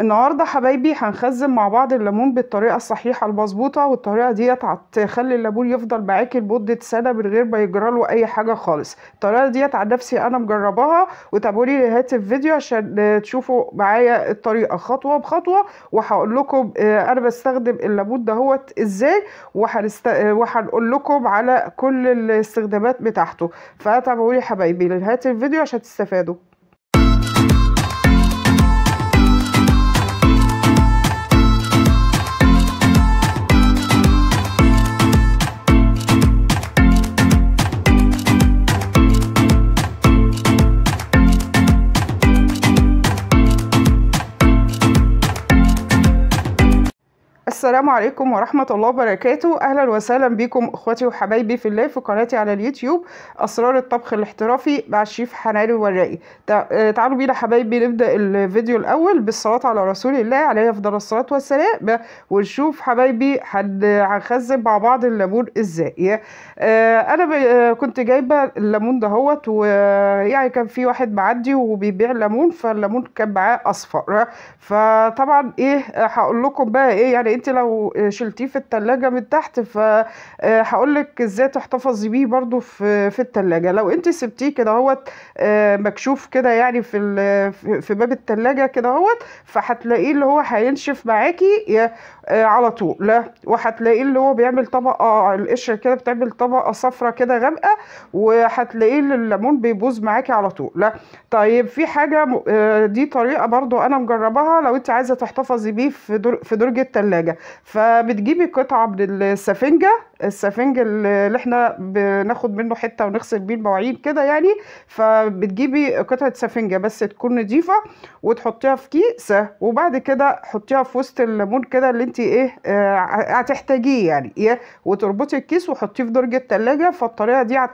النهاردة حبايبي هنخزن مع بعض الليمون بالطريقة الصحيحة المظبوطة والطريقة دي هتخلي الليمون يفضل معاكي لمدة سنة من غير ما يجراله أي حاجة خالص الطريقة دي عن نفسي أنا مجرباها وتابعوني نهاية الفيديو عشان تشوفوا معايا الطريقة خطوة بخطوة وهقول لكم آه، أنا بستخدم الليمون دهوت إزاي وهنست... آه، وهنقول لكم على كل الاستخدامات بتاعته فتابعوني حبايبي لنهاية الفيديو عشان تستفادوا السلام عليكم ورحمة الله وبركاته أهلا وسهلا بكم أخواتي وحبايبي في الله في قناتي على اليوتيوب أسرار الطبخ الاحترافي مع الشيف حناري والرائي آه، تعالوا بينا حبايبي نبدأ الفيديو الأول بالصلاة على رسول الله عليه أفضل الصلاة والسلام ونشوف حبايبي هنخزن مع بعض الليمون إزاي آه، أنا آه، كنت جايبة الليمون دهوت ويعني كان في واحد معدي وبيبيع ليمون فالليمون كان معاه أصفر فطبعا إيه هقول لكم بقى إيه يعني أنت لو شلتيه في التلاجة من تحت فهقولك آه، ازاي تحتفظي بيه برضو في, في التلاجة لو انت سبتيه كده هوت آه، مكشوف كده يعني في, في باب التلاجة كده هوت فهتلاقيه اللي هو هينشف معاكي آه، على طول لا وهتلاقيه اللي هو بيعمل طبقة القشرة كده بتعمل طبقة صفرة كده غامقة وهتلاقيه الليمون بيبوظ معاكي على طول لا طيب في حاجة دي طريقة برضو انا مجربها لو انت عايزة تحتفظي بيه في درج التلاجة فبتجيبي قطعة من السفنجة السفنج اللي احنا بناخد منه حتة ونغسل بيه المواعين كده يعني فبتجيبي قطعة سفنجة بس تكون نضيفة وتحطيها في كيسة وبعد كده حطيها في وسط الليمون كده اللي انت ايه آه، هتحتاجيه يعني ايه وتربطي الكيس وحطيه في درج التلاجة فالطريقة دي هت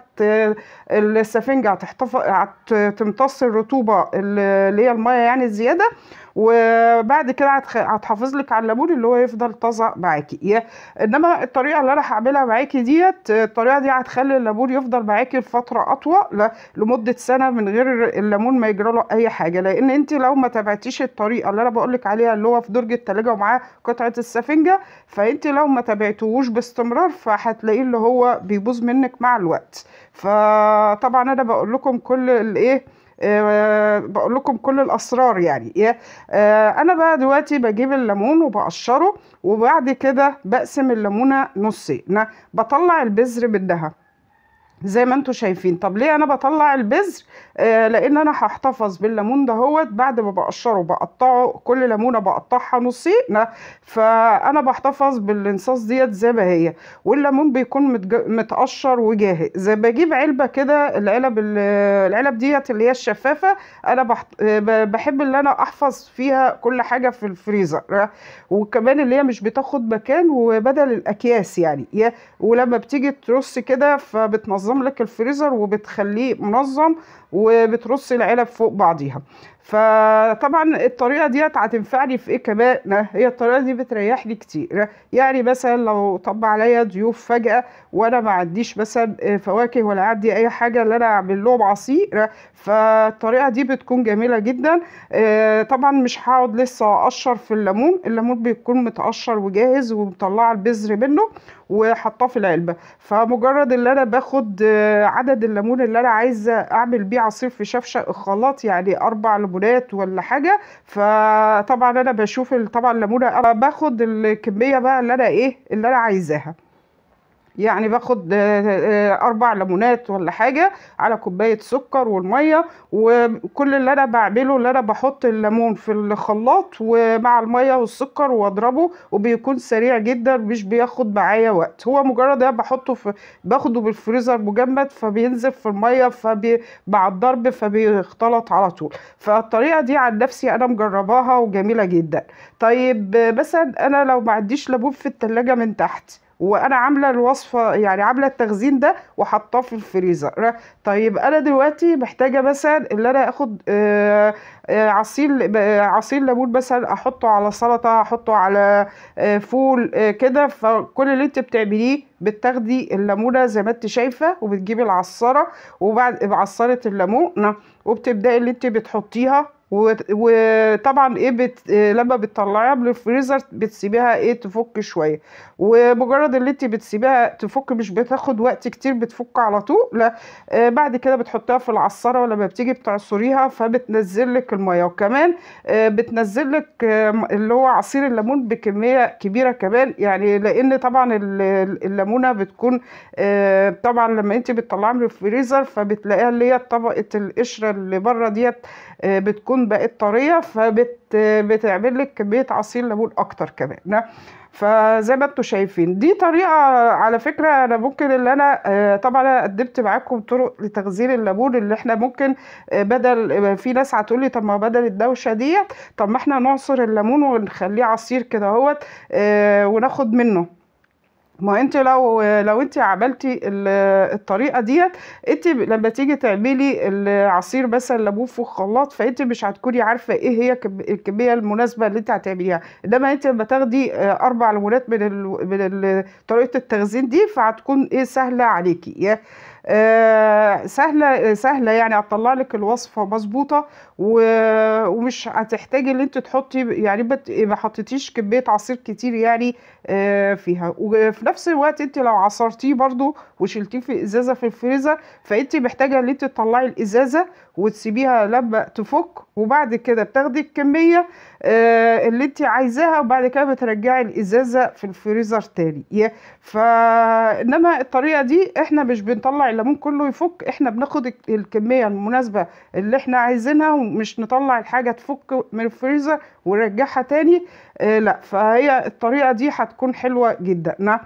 السفنجة هتحتفظ هتمتص الرطوبة اللي هي المية يعني الزيادة وبعد كده هتحافظ لك على الليمون اللي هو يفضل طازه معاكي انما الطريقه اللي انا هعملها معاكي ديت الطريقه دي هتخلي الليمون يفضل معاكي لفتره اطول لمده سنه من غير الليمون ما يجرى له اي حاجه لان انت لو ما تابعتيش الطريقه اللي انا بقول لك عليها اللي هو في درج التلاجة ومعاه قطعه السفنجه فانت لو ما تابعتوهوش باستمرار فهتلاقيه اللي هو بيبوظ منك مع الوقت فطبعا انا بقول لكم كل الايه آه، بقول لكم كل الاسرار يعني آه، انا بقى دلوقتي بجيب الليمون وبقشره وبعد كده بقسم الليمونه نصين بطلع البذر بدها زي ما انتم شايفين طب ليه انا بطلع البذر آه لان انا هحتفظ بالليمون دهوت بعد ما بقشره بقطعه كل ليمونه بقطعها نصين فانا بحتفظ بالانصاص ديت زي ما هي والليمون بيكون متقشر وجاهز بجيب علبه كده العلب العلب ديت اللي هي الشفافه انا بحب ان انا احفظ فيها كل حاجه في الفريزر وكمان اللي هي مش بتاخد مكان وبدل الاكياس يعني ولما بتيجي ترص كده فبتنظم بتنظم لك الفريزر وبتخليه منظم وبترص العلب فوق بعضيها فطبعا الطريقه دي هتنفعني في ايه كمان هي الطريقه دي بتريحني كتير يعني مثلا لو طب عليا ضيوف فجاه وانا ما عنديش مثلا فواكه ولا عندي اي حاجه اللي انا اعمل لهم عصير فالطريقه دي بتكون جميله جدا آه، طبعا مش هقعد لسه اقشر في الليمون الليمون بيكون متقشر وجاهز ومطلعه البذر منه وحطاه في العلبه فمجرد ان انا باخد آه، عدد الليمون اللي انا عايزه اعمل بيه عصير في شفشق الخلاط يعني اربع كربونات ولا حاجه فطبعا انا بشوف طبعا الليمونه باخد الكميه بقى اللي انا ايه اللي انا عايزاها يعني باخد آه، آه، اربع ليمونات ولا حاجه على كوبايه سكر والميه وكل اللي انا بعمله اللي انا بحط الليمون في الخلاط ومع الميه والسكر واضربه وبيكون سريع جدا مش بياخد معايا وقت هو مجرد انا بحطه في باخده بالفريزر مجمد فبينزل في الميه فبي مع الضرب فبيختلط على طول فالطريقه دي عن نفسي انا مجرباها وجميله جدا طيب آه، مثلا انا لو ما عنديش ليمون في التلاجة من تحت وانا عامله الوصفه يعني عامله التخزين ده وحطاه في الفريزر طيب انا دلوقتي محتاجه مثلا ان انا اخد آه، آه، عصير عصير ليمون مثلا احطه على سلطه احطه على آه، فول كده فكل اللي انت بتعمليه بتاخدي الليمونه زي ما انت شايفه وبتجيبي العصاره وبعد عصاره الليمونه وبتبداي اللي انت بتحطيها وطبعا ايه بت... لما بتطلعيها من الفريزر بتسيبيها ايه تفك شويه ومجرد ان انت بتسيبيها تفك مش بتاخد وقت كتير بتفك على طول لا آه، بعد كده بتحطيها في العصاره ولما بتيجي بتعصريها فبتنزل لك الميه وكمان آه، بتنزل لك آه، اللي هو عصير الليمون بكميه كبيره كمان يعني لان طبعا الليمونه بتكون طبعا لما انت بتطلعيها من الفريزر فبتلاقيها اللي هي طبقه القشره اللي بره ديت بتكون الزيتون بقت طريه فبتعمل لك كميه عصير ليمون اكتر كمان فزي ما انتم شايفين دي طريقه على فكره انا ممكن اللي انا آه، طبعا انا قدمت معاكم طرق لتخزين الليمون اللي احنا ممكن آه، بدل آه، في ناس هتقول لي طب ما بدل الدوشه ديت طب ما احنا نعصر الليمون ونخليه عصير كده اهوت وناخد منه ما انت لو لو انت عملتي الطريقه ديت انت لما تيجي تعملي العصير مثلا ليمون في الخلاط فانت مش هتكوني عارفه ايه هي الكميه المناسبه اللي انت هتعمليها انما انت لما تاخدي آه، اربع لمونات من من طريقه التخزين دي فهتكون ايه سهله عليكي آه، سهله سهله يعني هتطلع لك الوصفه مظبوطه ومش هتحتاجي ان انت تحطي يعني ما حطيتيش كميه عصير كتير يعني آه، فيها وفي نفس الوقت انت لو عصرتيه برده وشلتيه في ازازه في الفريزر فانت محتاجه ان انت تطلعي الازازه وتسيبيها لما تفك وبعد كده بتاخدي الكمية آه، اللي انت عايزاها وبعد كده بترجعي الازازة في الفريزر تاني فانما الطريقة دي احنا مش بنطلع الليمون كله يفك احنا بناخد الكمية المناسبة اللي احنا عايزينها ومش نطلع الحاجة تفك من الفريزر ونرجعها تاني آه، لا فهي الطريقة دي هتكون حلوة جدا نعم.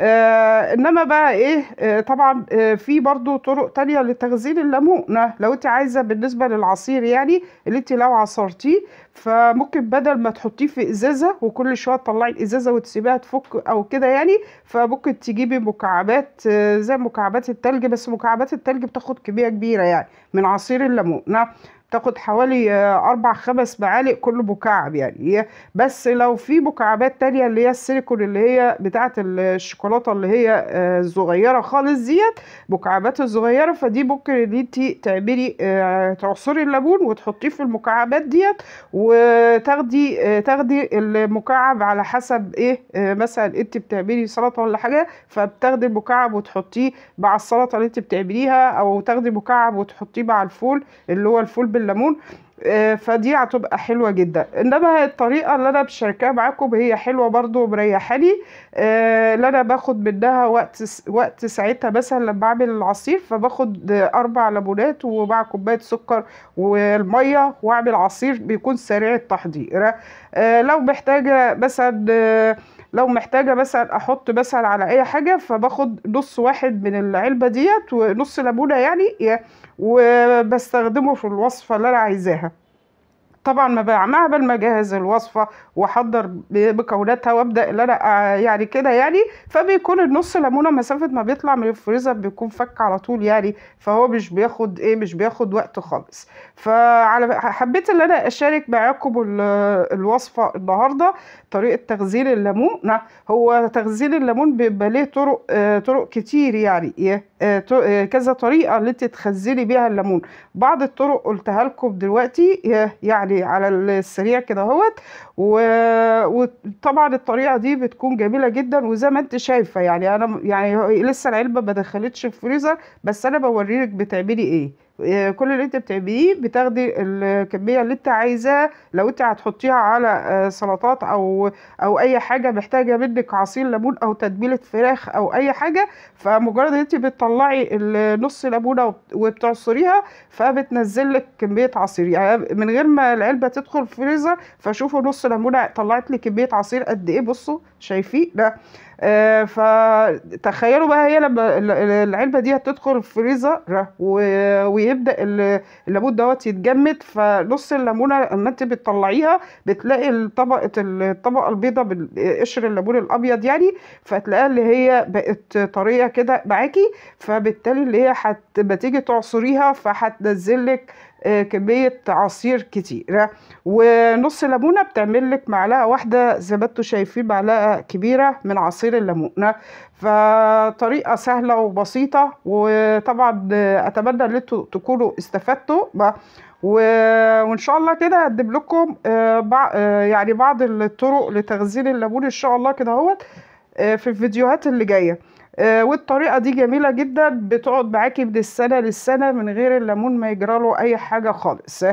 آه انما بقى ايه آه طبعا آه في برضو طرق تانية لتخزين الليمونة لو انت عايزة بالنسبة للعصير يعني اللي انت لو عصرتيه فممكن بدل ما تحطيه في ازازة وكل شوية تطلعي الازازة وتسيبيها تفك او كده يعني فممكن تجيبي مكعبات آه زي مكعبات التلج بس مكعبات التلج بتاخد كمية كبيرة يعني من عصير الليمونة تاخد حوالي آه، اربع خمس معالق كل مكعب يعني بس لو في مكعبات تانية اللي هي السيليكون اللي هي بتاعة الشوكولاتة اللي هي الصغيرة آه، خالص ديت مكعبات الصغيرة فدي ممكن ان انت تعملي آه، تعصري الليمون وتحطيه في المكعبات ديت وتاخدي تاخدي المكعب على حسب ايه مثلا انت بتعملي سلطة ولا حاجة فبتاخدي المكعب وتحطيه مع السلطة اللي انت بتعمليها او تاخدي مكعب وتحطيه مع الفول اللي هو الفول بالليمون آه، فدي هتبقى حلوة جدا انما الطريقة اللي انا بشاركها معاكم هي حلوة برضو مريحاني آه، اللي انا باخد منها وقت وقت ساعتها مثلا لما بعمل العصير فباخد اربع ليمونات ومع كوباية سكر والمية واعمل عصير بيكون سريع التحضير آه، لو محتاجة مثلا لو محتاجة مثلا احط مثلا على اي حاجة فباخد نص واحد من العلبة ديت ونص ليمونة يعني وبستخدمه في الوصفة اللي انا عايزاها طبعا ما بقى ما قبل ما اجهز الوصفه واحضر بكولاتها وابدا ان انا آه، يعني كده يعني فبيكون النص ليمونه مسافه ما بيطلع من الفريزر بيكون فك على طول يعني فهو مش بياخد ايه مش بياخد وقت خالص فعلى حبيت ان انا اشارك معاكم الوصفه النهارده طريقه تخزين الليمون نعم، هو تخزين الليمون بيبقى ليه طرق آه، طرق كتير يعني إيه؟ آه، آه، كذا طريقه اللي انت تخزني بيها الليمون بعض الطرق قلتها لكم دلوقتي آه، يعني على السريع كده اهوت وطبعا الطريقه دي بتكون جميله جدا وزي ما انت شايفه يعني انا يعني إيه، لسه العلبه ما دخلتش الفريزر بس انا بوريلك بتعملي ايه آه، كل اللي انت بتعمليه بتاخدي الكميه اللي انت عايزاها لو انت هتحطيها على آه، سلطات او او اي حاجه محتاجه منك عصير ليمون او تتبيله فراخ او اي حاجه فمجرد ان انت بتطلعي نص ليمونه وبتعصريها فبتنزل لك كميه عصير يعني من غير ما العلبه تدخل الفريزر فشوفوا نص ليمونه طلعت لي كميه عصير قد ايه بصوا شايفين ده آه، فتخيلوا بقى هي لما العلبه دي هتدخل الفريزر ويبدا الليمون دوت يتجمد فنص الليمونه اما انت بتطلعيها بتلاقي طبقه الطبقه البيضاء بالقشر الليمون الابيض يعني فتلاقيها اللي هي بقت طريه كده معاكي فبالتالي اللي هي هت ما تيجي تعصريها فهتنزل لك آه، كمية عصير كتيرة ونص ليمونة بتعمل لك معلقة واحدة زي ما انتم شايفين معلقة كبيرة من عصير الليمونة فطريقة سهلة وبسيطة وطبعا اتمنى ان انتم تكونوا استفدتوا وان شاء الله كده هقدم لكم آه، آه، يعني بعض الطرق لتخزين الليمون ان شاء الله كده اهوت في الفيديوهات اللي جايه آه، والطريقة دي جميلة جدا بتقعد معاكي من السنة للسنة من غير الليمون ما يجراله أي حاجة خالص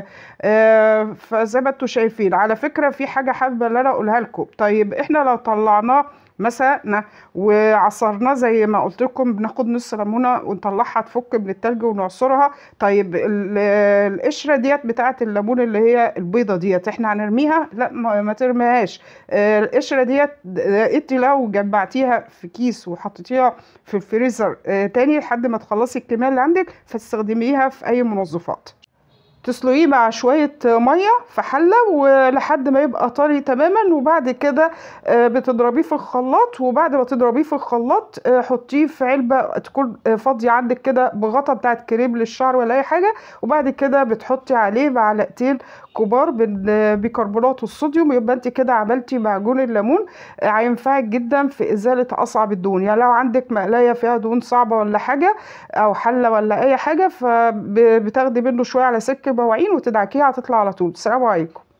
آه، فزي ما انتوا شايفين على فكرة في حاجة حابة اللي أنا أقولها لكم طيب إحنا لو طلعناه مسقنا وعصرناه زي ما قلت لكم بناخد نص ليمونه ونطلعها تفك من التلج ونعصرها طيب القشره ديت بتاعه الليمون اللي هي البيضه ديت احنا هنرميها لا ما ترميهاش القشره ديت انت لو جمعتيها في كيس وحطيتيها في الفريزر آه، تاني لحد ما تخلصي الكميه اللي عندك فاستخدميها في اي منظفات تسلقيه مع شوية مية في حلة ولحد ما يبقى طري تماما وبعد كده آه، بتضربيه في الخلاط وبعد ما تضربيه في الخلاط آه، حطيه في علبة تكون آه، فاضية عندك كده بغطا بتاعت كريم للشعر ولا أي حاجة وبعد كده بتحطي عليه معلقتين كبار من بيكربونات الصوديوم يبقى انت كده عملتي معجون الليمون هينفعك جدا في إزالة أصعب الدهون يعني لو عندك مقلاية فيها دهون صعبة ولا حاجة أو حلة ولا أي حاجة فبتاخدي منه شوية على سكة واعيين وتدعكيها هتطلع على طول السلام عليكم